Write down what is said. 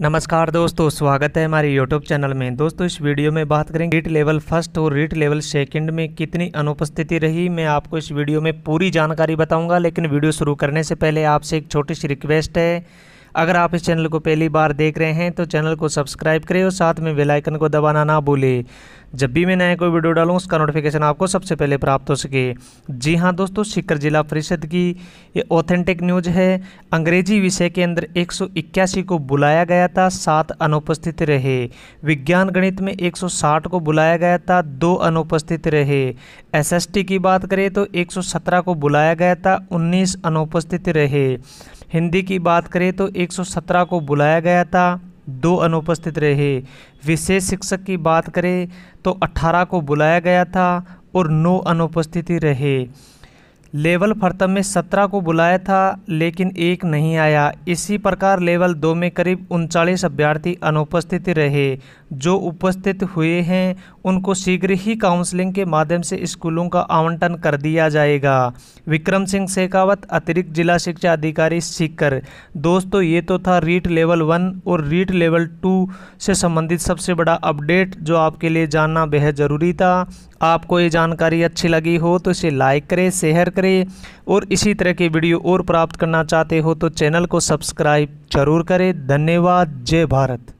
नमस्कार दोस्तों स्वागत है हमारे YouTube चैनल में दोस्तों इस वीडियो में बात करेंगे रीट लेवल फर्स्ट और रीट लेवल सेकंड में कितनी अनुपस्थिति रही मैं आपको इस वीडियो में पूरी जानकारी बताऊंगा लेकिन वीडियो शुरू करने से पहले आपसे एक छोटी सी रिक्वेस्ट है अगर आप इस चैनल को पहली बार देख रहे हैं तो चैनल को सब्सक्राइब करें और साथ में बेलाइकन को दबाना ना भूलें जब भी मैं नया कोई वीडियो डालूँ उसका नोटिफिकेशन आपको सबसे पहले प्राप्त हो सके जी हाँ दोस्तों सीकर जिला परिषद की ये ऑथेंटिक न्यूज़ है अंग्रेजी विषय के अंदर इक्यासी को बुलाया गया था सात अनुपस्थित रहे विज्ञान गणित में साठ को बुलाया गया था दो अनुपस्थित रहे एसएसटी की बात करें तो सत्रह को बुलाया गया था उन्नीस अनुपस्थित रहे हिंदी की बात करें तो 117 को बुलाया गया था दो अनुपस्थित रहे विशेष शिक्षक की बात करें तो 18 को बुलाया गया था और नौ अनुपस्थिति रहे लेवल फर्तम में सत्रह को बुलाया था लेकिन एक नहीं आया इसी प्रकार लेवल दो में करीब उनचालीस अभ्यर्थी अनुपस्थित रहे जो उपस्थित हुए हैं उनको शीघ्र ही काउंसलिंग के माध्यम से स्कूलों का आवंटन कर दिया जाएगा विक्रम सिंह शेखावत अतिरिक्त जिला शिक्षा अधिकारी सीकर दोस्तों ये तो था रीट लेवल वन और रीट लेवल टू से संबंधित सबसे बड़ा अपडेट जो आपके लिए जानना बेहद ज़रूरी था आपको ये जानकारी अच्छी लगी हो तो इसे लाइक करें शेयर करें और इसी तरह के वीडियो और प्राप्त करना चाहते हो तो चैनल को सब्सक्राइब जरूर करें धन्यवाद जय भारत